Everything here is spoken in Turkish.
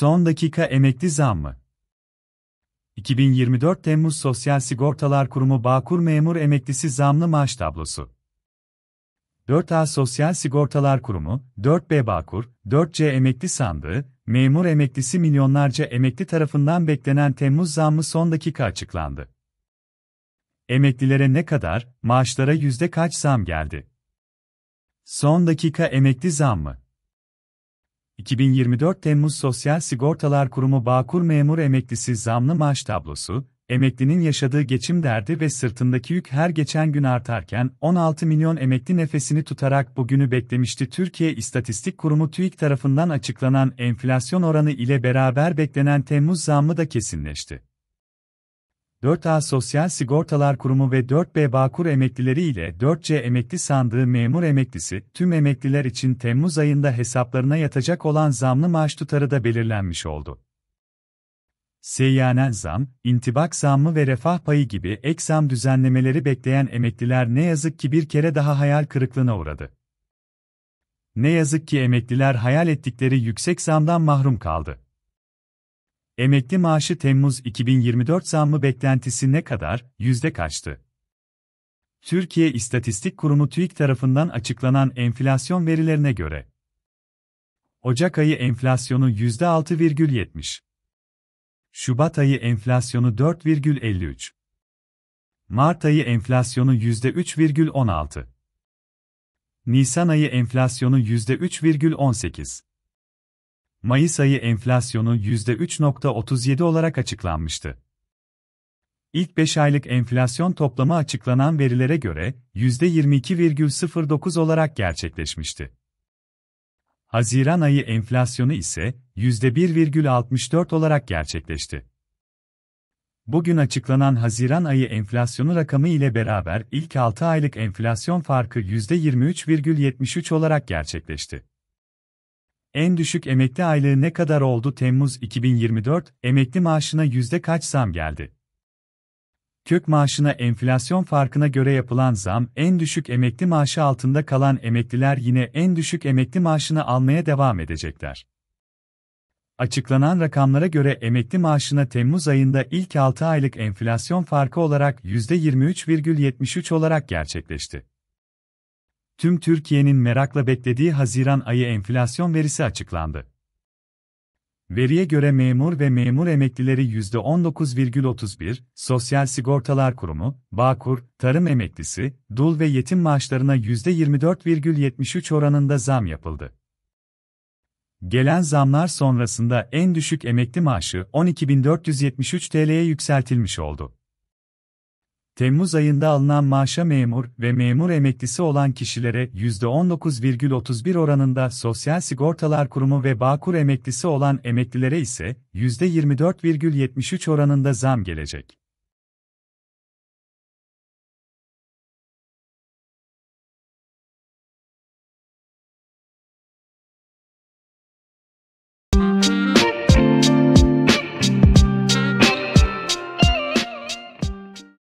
Son dakika emekli zammı. 2024 Temmuz Sosyal Sigortalar Kurumu Bağkur Memur Emeklisi Zamlı Maaş Tablosu. 4A Sosyal Sigortalar Kurumu, 4B Bağkur, 4C Emekli Sandığı, memur emeklisi milyonlarca emekli tarafından beklenen Temmuz zammı son dakika açıklandı. Emeklilere ne kadar, maaşlara yüzde kaç zam geldi? Son dakika emekli zammı. 2024 Temmuz Sosyal Sigortalar Kurumu Bağkur Memur Emeklisi Zamlı Maaş Tablosu, emeklinin yaşadığı geçim derdi ve sırtındaki yük her geçen gün artarken 16 milyon emekli nefesini tutarak bugünü beklemişti. Türkiye İstatistik Kurumu TÜİK tarafından açıklanan enflasyon oranı ile beraber beklenen Temmuz zammı da kesinleşti. 4A Sosyal Sigortalar Kurumu ve 4B Bağkur emeklileri ile 4C emekli sandığı memur emeklisi, tüm emekliler için Temmuz ayında hesaplarına yatacak olan zamlı maaş tutarı da belirlenmiş oldu. Seyyanen zam, intibak zammı ve refah payı gibi ek zam düzenlemeleri bekleyen emekliler ne yazık ki bir kere daha hayal kırıklığına uğradı. Ne yazık ki emekliler hayal ettikleri yüksek zamdan mahrum kaldı. Emekli maaşı Temmuz 2024 zammı beklentisi ne kadar, yüzde kaçtı? Türkiye İstatistik Kurumu TÜİK tarafından açıklanan enflasyon verilerine göre, Ocak ayı enflasyonu %6,70. Şubat ayı enflasyonu 4,53. Mart ayı enflasyonu %3,16. Nisan ayı enflasyonu %3,18. Mayıs ayı enflasyonu %3.37 olarak açıklanmıştı. İlk 5 aylık enflasyon toplamı açıklanan verilere göre %22,09 olarak gerçekleşmişti. Haziran ayı enflasyonu ise %1,64 olarak gerçekleşti. Bugün açıklanan Haziran ayı enflasyonu rakamı ile beraber ilk 6 aylık enflasyon farkı %23,73 olarak gerçekleşti. En düşük emekli aylığı ne kadar oldu Temmuz 2024? Emekli maaşına yüzde kaç zam geldi? Kök maaşına enflasyon farkına göre yapılan zam, en düşük emekli maaşı altında kalan emekliler yine en düşük emekli maaşını almaya devam edecekler. Açıklanan rakamlara göre emekli maaşına Temmuz ayında ilk 6 aylık enflasyon farkı olarak %23,73 olarak gerçekleşti tüm Türkiye'nin merakla beklediği Haziran ayı enflasyon verisi açıklandı. Veriye göre memur ve memur emeklileri %19,31, Sosyal Sigortalar Kurumu, Bağkur, Tarım Emeklisi, Dul ve Yetim maaşlarına %24,73 oranında zam yapıldı. Gelen zamlar sonrasında en düşük emekli maaşı 12.473 TL'ye yükseltilmiş oldu. Temmuz ayında alınan maaşa memur ve memur emeklisi olan kişilere %19,31 oranında Sosyal Sigortalar Kurumu ve Bağkur emeklisi olan emeklilere ise %24,73 oranında zam gelecek.